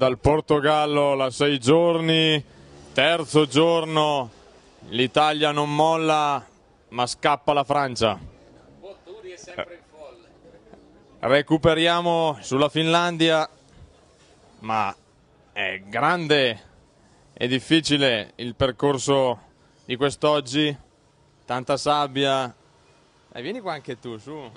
Dal Portogallo la sei giorni, terzo giorno, l'Italia non molla ma scappa la Francia. Botturi è sempre in folle. Eh, recuperiamo sulla Finlandia, ma è grande e difficile il percorso di quest'oggi, tanta sabbia. eh, vieni qua anche tu, su.